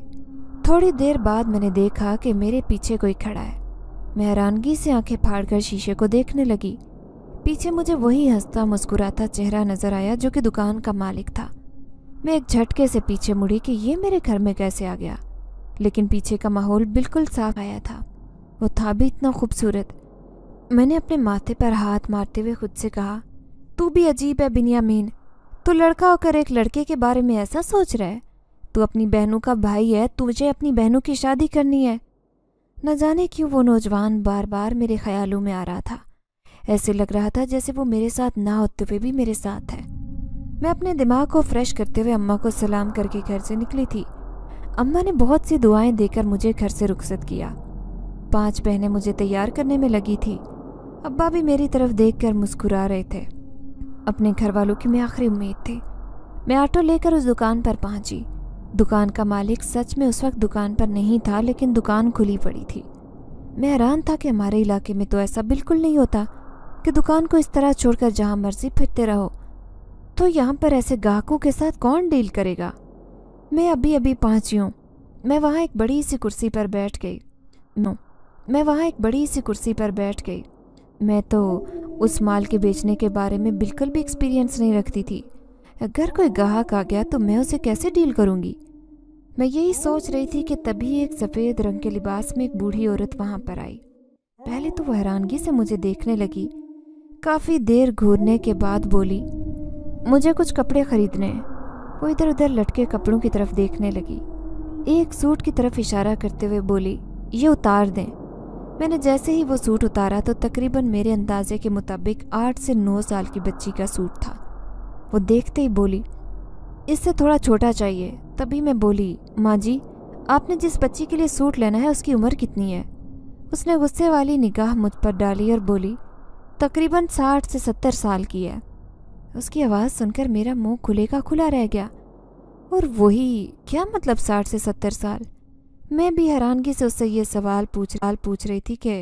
थोड़ी देर बाद मैंने देखा कि मेरे पीछे कोई खड़ा है मैं हैरानगी से आंखें फाड़कर शीशे को देखने लगी पीछे मुझे वही हंसता मुस्कुराता चेहरा नजर आया जो कि दुकान का मालिक था मैं एक झटके से पीछे मुड़ी कि ये मेरे घर में कैसे आ गया लेकिन पीछे का माहौल बिल्कुल साफ आया था वो था भी इतना खूबसूरत मैंने अपने माथे पर हाथ मारते हुए खुद से कहा तू भी अजीब है बिनियामीन तो लड़का होकर एक लड़के के बारे में ऐसा सोच रहा है तू अपनी बहनों का भाई है तुझे अपनी बहनों की शादी करनी है न जाने क्यों वो नौजवान बार बार मेरे ख्यालों में आ रहा था ऐसे लग रहा था जैसे वो मेरे साथ ना होते हुए भी मेरे साथ है मैं अपने दिमाग को फ्रेश करते हुए अम्मा को सलाम करके घर से निकली थी अम्मा ने बहुत सी दुआएं देकर मुझे घर से रुखसत किया पांच बहनें मुझे तैयार करने में लगी थी अब्बा भी मेरी तरफ देख कर मुस्कुरा रहे थे अपने घर वालों की मैं आखिरी उम्मीद थी मैं ऑटो लेकर उस दुकान पर पहुंची दुकान का मालिक सच में उस वक्त दुकान पर नहीं था लेकिन दुकान खुली पड़ी थी मैं हैरान था कि हमारे इलाके में तो ऐसा बिल्कुल नहीं होता कि दुकान को इस तरह छोड़कर जहां मर्जी फिरते रहो तो यहाँ पर ऐसे ग्राहकों के साथ कौन डील करेगा मैं अभी अभी पहुंची हूँ मैं वहाँ एक बड़ी सी कुर्सी पर बैठ गई नो मैं वहाँ एक बड़ी सी कुर्सी पर बैठ गई मैं तो उस माल के बेचने के बारे में बिल्कुल भी एक्सपीरियंस नहीं रखती थी अगर कोई ग्राहक आ गया तो मैं उसे कैसे डील करूँगी मैं यही सोच रही थी कि तभी एक सफ़ेद रंग के लिबास में एक बूढ़ी औरत वहाँ पर आई पहले तो वह हैरानगी से मुझे देखने लगी काफ़ी देर घूरने के बाद बोली मुझे कुछ कपड़े ख़रीदने हैं वो इधर उधर लटके कपड़ों की तरफ देखने लगी एक सूट की तरफ इशारा करते हुए बोली ये उतार दें मैंने जैसे ही वो सूट उतारा तो तकरीबन मेरे अंदाजे के मुताबिक आठ से नौ साल की बच्ची का सूट था वो देखते ही बोली इससे थोड़ा छोटा चाहिए तभी मैं बोली माँ जी आपने जिस बच्ची के लिए सूट लेना है उसकी उम्र कितनी है उसने गुस्से वाली निगाह मुझ पर डाली और बोली तकरीबन साठ से सत्तर साल की है उसकी आवाज़ सुनकर मेरा मुंह खुले का खुला रह गया और वही क्या मतलब साठ से सत्तर साल मैं भी हैरानगी से उससे ये सवाल पूछ सवाल पूछ रही थी कि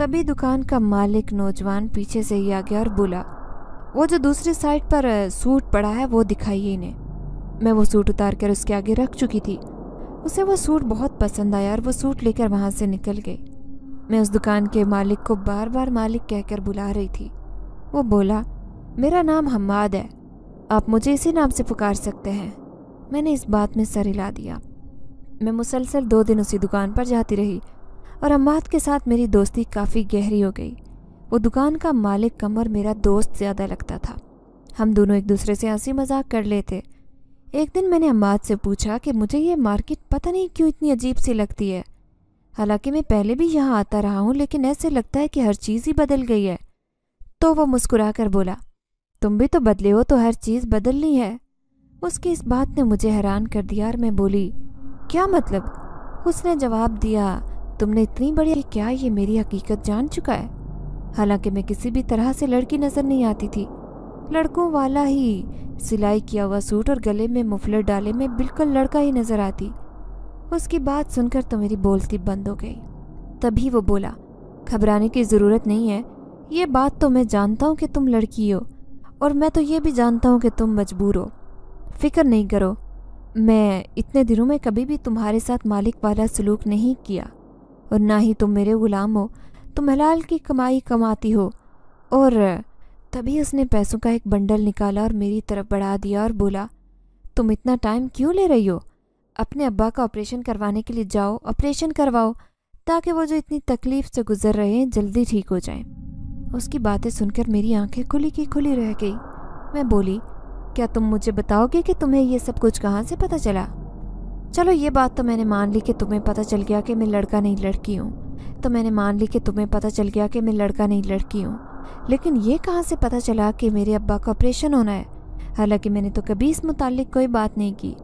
तभी दुकान का मालिक नौजवान पीछे से ही आ गया और बोला वो जो दूसरी साइड पर सूट पड़ा है वो दिखाइए इन्हें मैं वो सूट उतार कर उसके आगे रख चुकी थी उसे वो सूट बहुत पसंद आया और वो सूट लेकर वहाँ से निकल गई मैं उस दुकान के मालिक को बार बार मालिक कहकर बुला रही थी वो बोला मेरा नाम हम्माद है आप मुझे इसी नाम से पुकार सकते हैं मैंने इस बात में सर हिला दिया मैं मुसलसल दो दिन उसी दुकान पर जाती रही और हम्माद के साथ मेरी दोस्ती काफ़ी गहरी हो गई वो दुकान का मालिक कम और मेरा दोस्त ज़्यादा लगता था हम दोनों एक दूसरे से हंसी मजाक कर लेते एक दिन मैंने अम्माद से पूछा कि मुझे ये मार्केट पता नहीं क्यों इतनी अजीब सी लगती है हालांकि मैं पहले भी यहाँ आता रहा हूँ लेकिन ऐसे लगता है कि हर चीज़ ही बदल गई है तो वो मुस्कुरा कर बोला तुम भी तो बदले हो तो हर चीज़ बदलनी है उसकी इस बात ने मुझे हैरान कर दिया और मैं बोली क्या मतलब उसने जवाब दिया तुमने इतनी बड़ी क्या ये मेरी हकीकत जान चुका है हालांकि मैं किसी भी तरह से लड़की नज़र नहीं आती थी लड़कों वाला ही सिलाई किया हुआ सूट और गले में मुफलर डाले में बिल्कुल लड़का ही नज़र आती उसकी बात सुनकर तो मेरी बोलती बंद हो गई तभी वो बोला घबराने की ज़रूरत नहीं है ये बात तो मैं जानता हूँ कि तुम लड़की हो और मैं तो ये भी जानता हूँ कि तुम मजबूर हो फिक्र नहीं करो मैं इतने दिनों में कभी भी तुम्हारे साथ मालिक वाला सलूक नहीं किया और ना ही तुम मेरे ग़ुलाम हो तुम हलाल की कमाई कमाती हो और तभी उसने पैसों का एक बंडल निकाला और मेरी तरफ बढ़ा दिया और बोला तुम इतना टाइम क्यों ले रही हो अपने अब्बा का ऑपरेशन करवाने के लिए जाओ ऑपरेशन करवाओ ताकि वो जो इतनी तकलीफ़ से गुजर रहे हैं जल्दी ठीक हो जाएं। उसकी बातें सुनकर मेरी आंखें खुली की खुली रह गई मैं बोली क्या तुम मुझे बताओगे कि तुम्हें ये सब कुछ कहाँ से पता चला चलो ये बात तो मैंने मान ली कि तुम्हें पता चल गया कि मैं लड़का नहीं लड़की हूँ तो मैंने मान ली कि तुम्हें पता चल गया कि मैं लड़का नहीं लड़की हूँ लेकिन ये कहाँ से पता चला कि मेरे अब्बा का ऑपरेशन होना है हालांकि मैंने तो कभी इस मुतालिक कोई बात नहीं की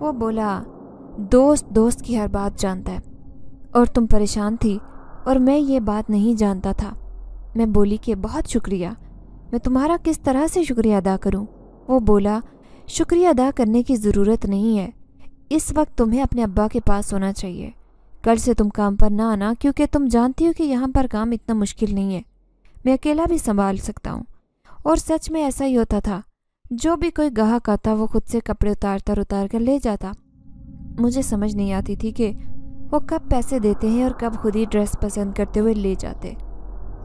वो बोला दोस्त दोस्त की हर बात जानता है और तुम परेशान थी और मैं ये बात नहीं जानता था मैं बोली कि बहुत शुक्रिया मैं तुम्हारा किस तरह से शुक्रिया अदा करूं? वो बोला शुक्रिया अदा करने की ज़रूरत नहीं है इस वक्त तुम्हें अपने अब्बा के पास होना चाहिए कल से तुम काम पर ना आना क्योंकि तुम जानती हो कि यहाँ पर काम इतना मुश्किल नहीं है मैं अकेला भी संभाल सकता हूँ और सच में ऐसा ही होता था जो भी कोई गाहक आता वो खुद से कपड़े उतार उतार कर ले जाता मुझे समझ नहीं आती थी कि वो कब पैसे देते हैं और कब खुद ही ड्रेस पसंद करते हुए ले जाते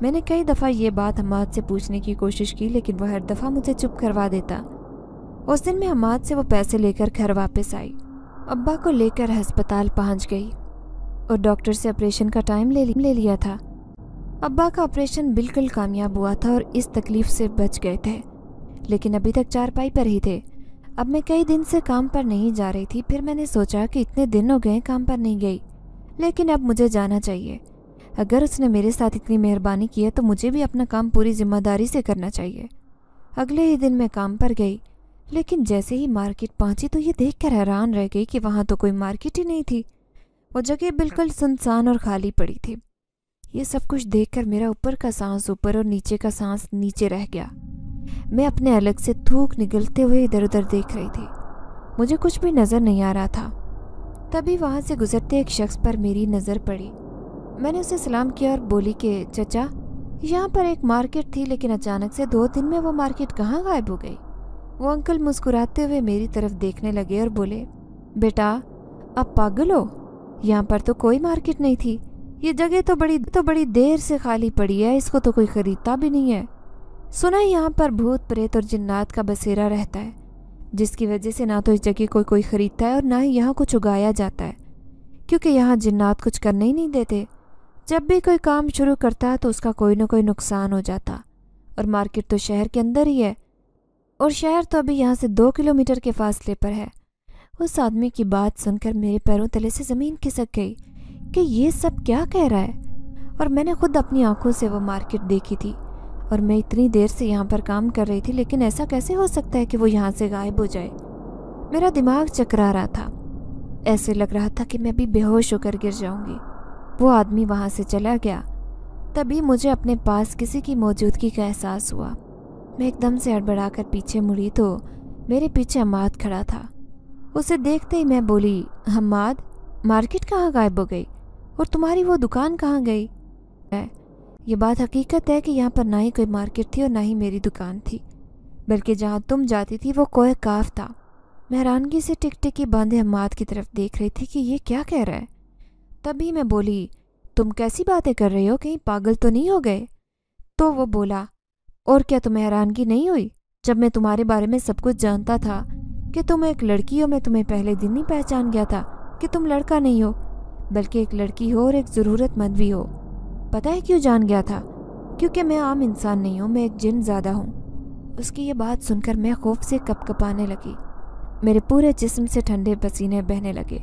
मैंने कई दफ़ा ये बात हमाद से पूछने की कोशिश की लेकिन वह हर दफ़ा मुझे चुप करवा देता उस दिन मैं हमाद से वो पैसे लेकर घर वापस आई अब्बा को लेकर अस्पताल पहुंच गई और डॉक्टर से ऑपरेशन का टाइम ले ले लिया था अब्बा का ऑपरेशन बिल्कुल कामयाब हुआ था और इस तकलीफ़ से बच गए थे लेकिन अभी तक चारपाई पर ही थे अब मैं कई दिन से काम पर नहीं जा रही थी फिर मैंने सोचा कि इतने दिन हो गए काम पर नहीं गई लेकिन अब मुझे जाना चाहिए अगर उसने मेरे साथ इतनी मेहरबानी की है तो मुझे भी अपना काम पूरी जिम्मेदारी से करना चाहिए अगले ही दिन मैं काम पर गई लेकिन जैसे ही मार्केट पहुंची तो ये देख कर हैरान रह गई कि वहाँ तो कोई मार्केट ही नहीं थी वो जगह बिल्कुल सुनसान और खाली पड़ी थी ये सब कुछ देखकर मेरा ऊपर का सांस ऊपर और नीचे का सांस नीचे रह गया मैं अपने अलग से थूक निकलते हुए इधर उधर देख रही थी मुझे कुछ भी नज़र नहीं आ रहा था तभी वहाँ से गुजरते एक शख्स पर मेरी नज़र पड़ी मैंने उसे सलाम किया और बोली कि चचा यहाँ पर एक मार्केट थी लेकिन अचानक से दो दिन में वो मार्केट कहाँ गायब हो गई वो अंकल मुस्कुराते हुए मेरी तरफ देखने लगे और बोले बेटा अब पागल हो यहाँ पर तो कोई मार्केट नहीं थी ये जगह तो बड़ी तो बड़ी देर से खाली पड़ी है इसको तो कोई ख़रीदता भी नहीं है सुना यहाँ पर भूत प्रेत और जिन्नात का बसेरा रहता है जिसकी वजह से ना तो इस जगह कोई कोई ख़रीदता है और ना ही यहाँ कुछ उगाया जाता है क्योंकि यहाँ जिन्नात कुछ करने ही नहीं देते जब भी कोई काम शुरू करता है तो उसका कोई ना कोई नुकसान हो जाता और मार्केट तो शहर के अंदर ही है और शहर तो अभी यहाँ से दो किलोमीटर के फासले पर है उस आदमी की बात सुनकर मेरे पैरों तले से ज़मीन खिसक गई कि ये सब क्या कह रहा है और मैंने खुद अपनी आंखों से वो मार्केट देखी थी और मैं इतनी देर से यहाँ पर काम कर रही थी लेकिन ऐसा कैसे हो सकता है कि वो यहाँ से गायब हो जाए मेरा दिमाग चकरा रहा था ऐसे लग रहा था कि मैं भी बेहोश होकर गिर जाऊँगी वो आदमी वहाँ से चला गया तभी मुझे अपने पास किसी की मौजूदगी का एहसास हुआ मैं एकदम से हड़बड़ा कर पीछे मुड़ी तो मेरे पीछे अम्माद खड़ा था उसे देखते ही मैं बोली हमाद मार्केट कहाँ गायब हो गई और तुम्हारी वो दुकान कहाँ गई ये बात हकीकत है कि यहाँ पर ना ही कोई मार्केट थी और ना ही मेरी दुकान थी बल्कि जहाँ तुम जाती थी वो कोह काफ था मेहरानगी से से टिकटिकी बांधे हमाद की तरफ देख रही थी कि ये क्या कह रहा है तभी मैं बोली तुम कैसी बातें कर रहे हो कहीं पागल तो नहीं हो गए तो वो बोला और क्या तुम्हें हैरानगी नहीं हुई जब मैं तुम्हारे बारे में सब कुछ जानता था कि तुम एक लड़की हो मैं तुम्हें पहले दिन ही पहचान गया था कि तुम लड़का नहीं हो बल्कि एक लड़की हो और एक ज़रूरतमंद भी हो पता है क्यों जान गया था क्योंकि मैं आम इंसान नहीं हूँ मैं एक जिन ज़्यादा हूँ उसकी ये बात सुनकर मैं खौफ से कपकपाने लगी मेरे पूरे जिस्म से ठंडे पसीने बहने लगे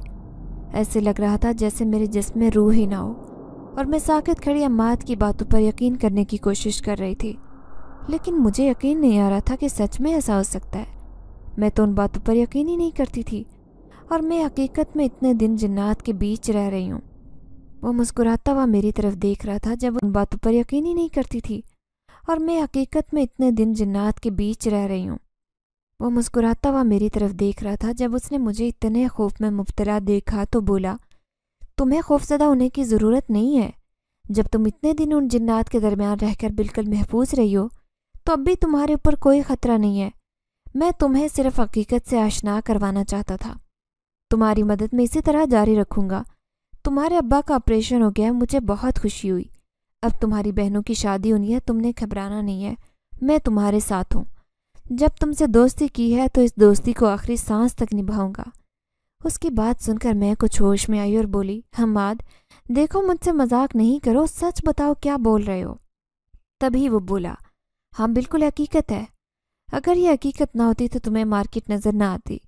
ऐसे लग रहा था जैसे मेरे जिस्म में रूह ही ना हो और मैं साकत खड़ी अम्माद की बातों पर यकीन करने की कोशिश कर रही थी लेकिन मुझे यकीन नहीं आ रहा था कि सच में ऐसा हो सकता है मैं तो उन बातों पर यकीन ही नहीं करती थी और मैं हकीकत में इतने दिन जिन्नात के बीच रह रही हूँ वो मुस्कुराता हुआ मेरी तरफ देख रहा था जब उन बातों पर यकीन ही नहीं करती थी और मैं हकीकत में इतने दिन जन्नात के बीच रह रही हूँ वो मुस्कुराता हुआ मेरी तरफ देख रहा था जब उसने मुझे इतने खौफ में मुबतला देखा तो बोला तुम्हें खौफजदा होने की ज़रूरत नहीं है जब तुम इतने दिन उन जिन्नात के दरमियान रहकर बिल्कुल महफूज रही हो तो अब भी तुम्हारे ऊपर कोई ख़तरा नहीं है मैं तुम्हें सिर्फ हकीकत से आशना करवाना चाहता था तुम्हारी मदद में इसी तरह जारी रखूँगा तुम्हारे अब्बा का ऑपरेशन हो गया है मुझे बहुत खुशी हुई अब तुम्हारी बहनों की शादी होनी है तुमने घबराना नहीं है मैं तुम्हारे साथ हूँ जब तुमसे दोस्ती की है तो इस दोस्ती को आखिरी सांस तक निभाऊंगा उसकी बात सुनकर मैं कुछ होश में आई और बोली हमाद देखो मुझसे मजाक नहीं करो सच बताओ क्या बोल रहे हो तभी वो बोला हाँ बिल्कुल हकीकत है अगर ये हकीकत ना होती तो तुम्हें मार्केट नज़र ना आती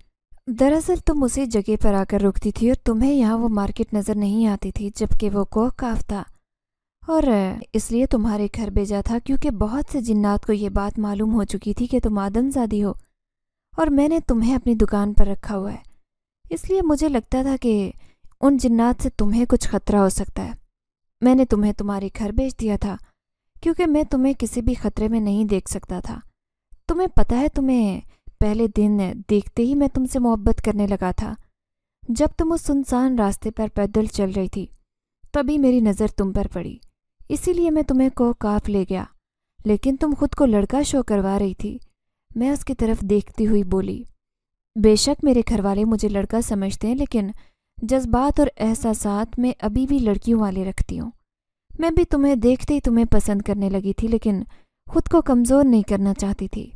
दरअसल तुम उसी जगह पर आकर रुकती थी और तुम्हें यहाँ वो मार्केट नज़र नहीं आती थी जबकि वो कोह काफ था और इसलिए तुम्हारे घर भेजा था क्योंकि बहुत से जिन्नात को ये बात मालूम हो चुकी थी कि तुम आदमजादी हो और मैंने तुम्हें अपनी दुकान पर रखा हुआ है इसलिए मुझे लगता था कि उन जिन्नात से तुम्हें कुछ ख़तरा हो सकता है मैंने तुम्हें तुम्हारे घर भेज दिया था क्योंकि मैं तुम्हें किसी भी ख़तरे में नहीं देख सकता था तुम्हें पता है तुम्हें पहले दिन देखते ही मैं तुमसे मोहब्बत करने लगा था जब तुम उस सुनसान रास्ते पर पैदल चल रही थी तभी मेरी नज़र तुम पर पड़ी इसीलिए मैं तुम्हें को काफ ले गया लेकिन तुम खुद को लड़का शो करवा रही थी मैं उसकी तरफ देखती हुई बोली बेशक मेरे घरवाले मुझे लड़का समझते हैं लेकिन जज्बात और एहसास मैं अभी भी लड़कियों वाले रखती हूँ मैं भी तुम्हें देखते ही तुम्हें पसंद करने लगी थी लेकिन खुद को कमज़ोर नहीं करना चाहती थी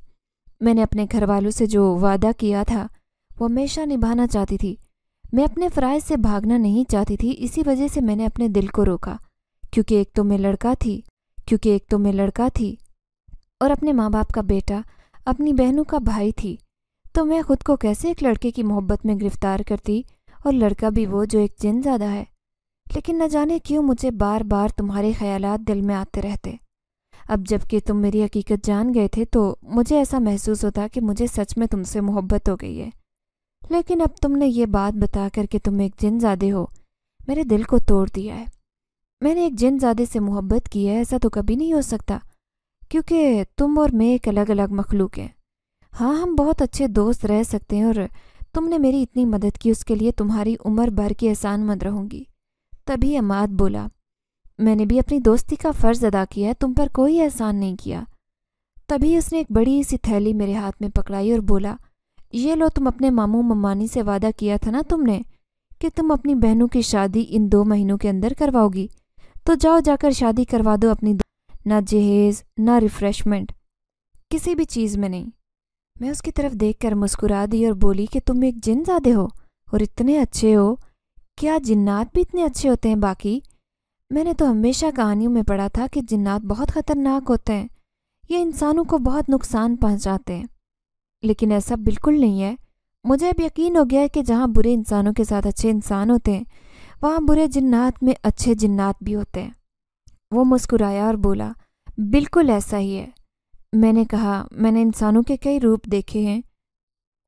मैंने अपने घर वालों से जो वादा किया था वो हमेशा निभाना चाहती थी मैं अपने फ़राइज से भागना नहीं चाहती थी इसी वजह से मैंने अपने दिल को रोका क्योंकि एक तो मैं लड़का थी क्योंकि एक तो मैं लड़का थी और अपने माँ बाप का बेटा अपनी बहनों का भाई थी तो मैं खुद को कैसे एक लड़के की मोहब्बत में गिरफ्तार करती और लड़का भी वो जो एक जिन ज़्यादा है लेकिन न जाने क्यों मुझे बार बार तुम्हारे ख्याल दिल में आते रहते अब जबकि तुम मेरी हकीकत जान गए थे तो मुझे ऐसा महसूस होता कि मुझे सच में तुमसे मोहब्बत हो गई है लेकिन अब तुमने ये बात बता कर कि तुम एक जिन ज्यादे हो मेरे दिल को तोड़ दिया है मैंने एक जिन ज्यादे से मोहब्बत की है ऐसा तो कभी नहीं हो सकता क्योंकि तुम और मैं एक अलग अलग मखलूक हैं हाँ हम बहुत अच्छे दोस्त रह सकते हैं और तुमने मेरी इतनी मदद की उसके लिए तुम्हारी उम्र भर की एहसान मंद रहूँगी तभी अमाद बोला मैंने भी अपनी दोस्ती का फ़र्ज़ अदा किया तुम पर कोई एहसान नहीं किया तभी उसने एक बड़ी सी थैली मेरे हाथ में पकड़ाई और बोला ये लो तुम अपने मामू ममानी से वादा किया था ना तुमने कि तुम अपनी बहनों की शादी इन दो महीनों के अंदर करवाओगी तो जाओ जाकर शादी करवा दो अपनी ना जहेज़ ना रिफ़्रेशमेंट किसी भी चीज़ में नहीं मैं उसकी तरफ देख कर मुस्कुरा दी और बोली कि तुम एक जिन ज़्यादा हो और इतने अच्छे हो क्या जिन्नात भी इतने अच्छे होते हैं बाकी मैंने तो हमेशा कहानियों में पढ़ा था कि जिन्नात बहुत ख़तरनाक होते हैं ये इंसानों को बहुत नुकसान पहुंचाते हैं लेकिन ऐसा बिल्कुल नहीं है मुझे अब यकीन हो गया है कि जहाँ बुरे इंसानों के साथ अच्छे इंसान होते हैं वहाँ बुरे जिन्नात में अच्छे जिन्नात भी होते हैं वो मुस्कुराया और बोला बिल्कुल ऐसा ही है मैंने कहा मैंने इंसानों के कई रूप देखे हैं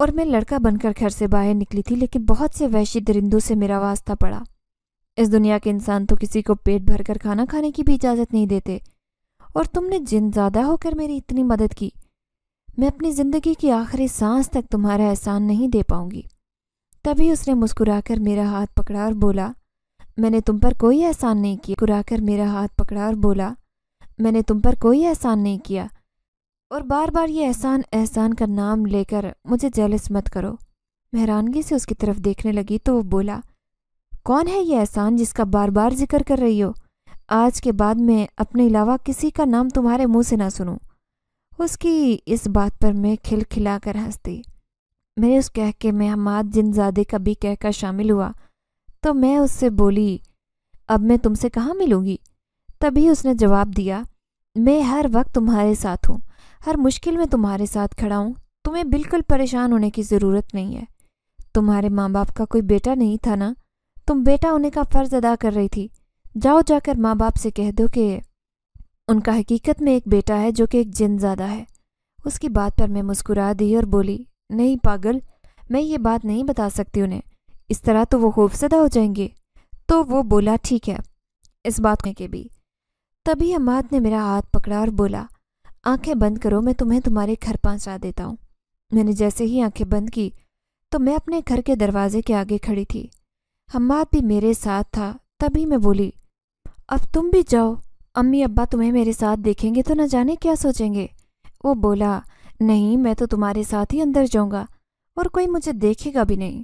और मैं लड़का बनकर घर से बाहर निकली थी लेकिन बहुत से वैशी दरिंदों से मेरा वास्ता पड़ा इस दुनिया के इंसान तो किसी को पेट भर कर खाना खाने की भी इजाज़त नहीं देते और तुमने जिन ज़्यादा होकर मेरी इतनी मदद की मैं अपनी ज़िंदगी की आखिरी सांस तक तुम्हारा एहसान नहीं दे पाऊँगी तभी उसने मुस्कुराकर मेरा हाथ पकड़ा और बोला मैंने तुम पर कोई एहसान नहीं किया मुस्कुराकर मेरा हाथ पकड़ा और बोला मैंने तुम पर कोई एहसान नहीं किया और बार बार ये एहसान एहसान का नाम लेकर मुझे जेलस मत करो मेहरानगी से उसकी तरफ देखने लगी तो वो बोला कौन है ये एहसान जिसका बार बार जिक्र कर रही हो आज के बाद मैं अपने अलावा किसी का नाम तुम्हारे मुंह से ना सुनूं उसकी इस बात पर मैं खिलखिला कर हंसती मेरे उस कह के मैं हमाद जिनजादे का भी कह कर शामिल हुआ तो मैं उससे बोली अब मैं तुमसे कहाँ मिलूंगी तभी उसने जवाब दिया मैं हर वक्त तुम्हारे साथ हूँ हर मुश्किल में तुम्हारे साथ खड़ा हूँ तुम्हें बिल्कुल परेशान होने की ज़रूरत नहीं है तुम्हारे माँ बाप का कोई बेटा नहीं था ना तुम बेटा होने का फ़र्ज़ अदा कर रही थी जाओ जाकर माँ बाप से कह दो कि उनका हकीकत में एक बेटा है जो कि एक जिन ज़्यादा है उसकी बात पर मैं मुस्कुरा दी और बोली नहीं पागल मैं ये बात नहीं बता सकती उन्हें इस तरह तो वो खौफजदा हो जाएंगे तो वो बोला ठीक है इस बात के भी तभी अमाद ने मेरा हाथ पकड़ा और बोला आंखें बंद करो मैं तुम्हें तुम्हारे घर पहुंचा देता हूँ मैंने जैसे ही आंखें बंद की तो मैं अपने घर के दरवाजे के आगे खड़ी थी हम्मा भी मेरे साथ था तभी मैं बोली अब तुम भी जाओ अम्मी अब्बा तुम्हें मेरे साथ देखेंगे तो न जाने क्या सोचेंगे वो बोला नहीं मैं तो तुम्हारे साथ ही अंदर जाऊंगा और कोई मुझे देखेगा भी नहीं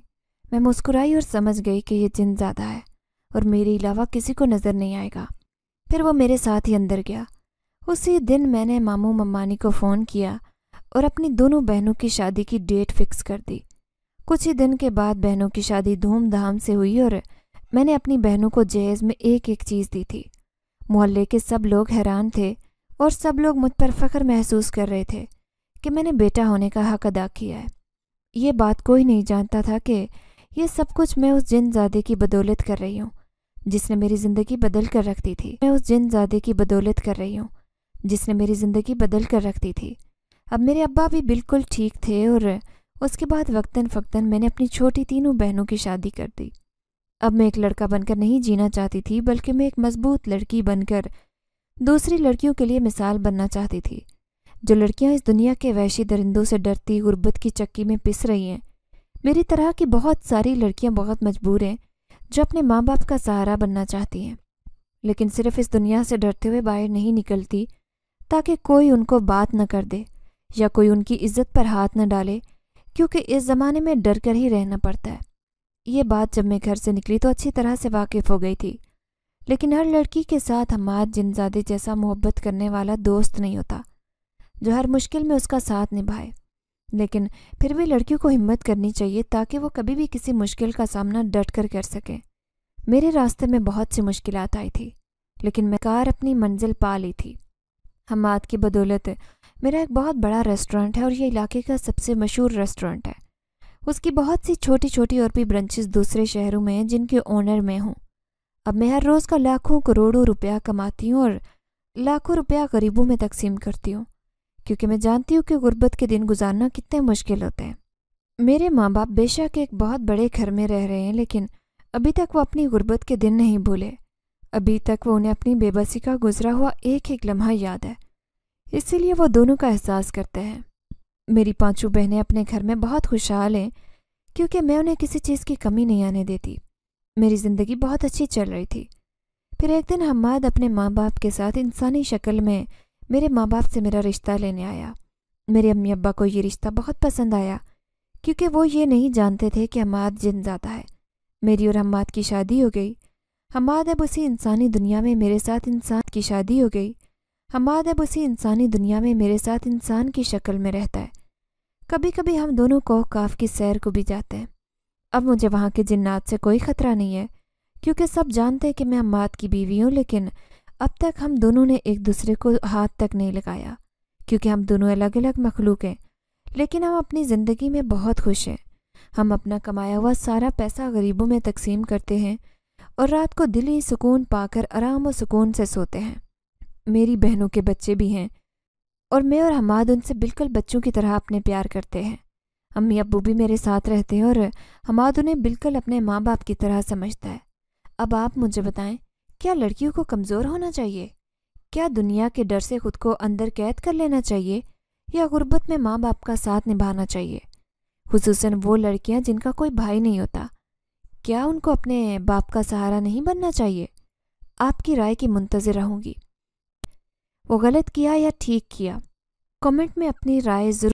मैं मुस्कुराई और समझ गई कि ये जिन ज़्यादा है और मेरे अलावा किसी को नज़र नहीं आएगा फिर वो मेरे साथ ही अंदर गया उसी दिन मैंने मामू मम्मानी को फ़ोन किया और अपनी दोनों बहनों की शादी की डेट फिक्स कर दी कुछ ही दिन के बाद बहनों की शादी धूमधाम से हुई और मैंने अपनी बहनों को जहेज में एक एक चीज़ दी थी मोहल्ले के सब लोग हैरान थे और सब लोग मुझ पर फ़ख्र महसूस कर रहे थे कि मैंने बेटा होने का हक अदा किया है ये बात कोई नहीं जानता था कि ये सब कुछ मैं उस जिन जादे की बदौलत कर रही हूँ जिसने मेरी ज़िंदगी बदल कर रख दी थी मैं उस जिन जादे की बदौलत कर रही हूँ जिसने मेरी ज़िंदगी बदल कर रख दी थी अब मेरे अब्बा भी बिल्कुल ठीक थे और उसके बाद वक्तन फ़क्तन मैंने अपनी छोटी तीनों बहनों की शादी कर दी अब मैं एक लड़का बनकर नहीं जीना चाहती थी बल्कि मैं एक मजबूत लड़की बनकर दूसरी लड़कियों के लिए मिसाल बनना चाहती थी जो लड़कियां इस दुनिया के वैशी दरिंदों से डरती गुर्बत की चक्की में पिस रही हैं मेरी तरह की बहुत सारी लड़कियां बहुत मजबूर हैं जो अपने माँ बाप का सहारा बनना चाहती हैं लेकिन सिर्फ इस दुनिया से डरते हुए बाहर नहीं निकलती ताकि कोई उनको बात न कर दे या कोई उनकी इज्जत पर हाथ न डाले क्योंकि इस ज़माने में डर कर ही रहना पड़ता है ये बात जब मैं घर से निकली तो अच्छी तरह से वाकिफ़ हो गई थी लेकिन हर लड़की के साथ हमाद जिनजादे जैसा मोहब्बत करने वाला दोस्त नहीं होता जो हर मुश्किल में उसका साथ निभाए लेकिन फिर भी लड़कियों को हिम्मत करनी चाहिए ताकि वो कभी भी किसी मुश्किल का सामना डट कर कर सकें मेरे रास्ते में बहुत सी मुश्किल आई थी लेकिन मैं कार अपनी मंजिल पा ली थी हमाद की बदौलत मेरा एक बहुत बड़ा रेस्टोरेंट है और ये इलाके का सबसे मशहूर रेस्टोरेंट है उसकी बहुत सी छोटी छोटी और भी ब्रांचेस दूसरे शहरों में हैं जिनके ओनर मैं हूँ अब मैं हर रोज़ का लाखों करोड़ों रुपया कमाती हूँ और लाखों रुपया गरीबों में तकसीम करती हूँ क्योंकि मैं जानती हूँ कि गुर्बत के दिन गुजारना कितने मुश्किल होते हैं मेरे माँ बाप बेशक एक बहुत बड़े घर में रह रहे हैं लेकिन अभी तक वो अपनी गुर्बत के दिन नहीं भूले अभी तक वो उन्हें अपनी बेबसी का गुजरा हुआ एक एक लम्हा याद है इसीलिए वो दोनों का एहसास करते हैं मेरी पांचों बहनें अपने घर में बहुत खुशहाल हैं क्योंकि मैं उन्हें किसी चीज़ की कमी नहीं आने देती मेरी ज़िंदगी बहुत अच्छी चल रही थी फिर एक दिन हमाद अपने माँ बाप के साथ इंसानी शक्ल में मेरे माँ बाप से मेरा रिश्ता लेने आया मेरे अम्मी अब्बा को ये रिश्ता बहुत पसंद आया क्योंकि वो ये नहीं जानते थे कि हमाद जिन जाता है मेरी और हमाद की शादी हो गई हमाद अब उसी इंसानी दुनिया में मेरे साथ इंसान की शादी हो गई हमाद अब उसी इंसानी दुनिया में मेरे साथ इंसान की शक्ल में रहता है कभी कभी हम दोनों को काफ की सैर को भी जाते हैं अब मुझे वहाँ के जिन्नात से कोई ख़तरा नहीं है क्योंकि सब जानते हैं कि मैं अम्माद की बीवी हूँ लेकिन अब तक हम दोनों ने एक दूसरे को हाथ तक नहीं लगाया क्योंकि हम दोनों अलग अलग मखलूक हैं लेकिन हम अपनी ज़िंदगी में बहुत खुश हैं हम अपना कमाया हुआ सारा पैसा गरीबों में तकसीम करते हैं और रात को दिली सुकून पाकर आराम और सुकून से सोते हैं मेरी बहनों के बच्चे भी हैं और मैं और हमाद उनसे बिल्कुल बच्चों की तरह अपने प्यार करते हैं अम्मी अबू भी मेरे साथ रहते हैं और हमाद उन्हें बिल्कुल अपने माँ बाप की तरह समझता है अब आप मुझे बताएं क्या लड़कियों को कमज़ोर होना चाहिए क्या दुनिया के डर से खुद को अंदर कैद कर लेना चाहिए या गुर्बत में माँ बाप का साथ निभाना चाहिए खसूस वो लड़कियाँ जिनका कोई भाई नहीं होता क्या उनको अपने बाप का सहारा नहीं बनना चाहिए आपकी राय की मुंतज़र रहूँगी वो गलत किया या ठीक किया कमेंट में अपनी राय ज़रूर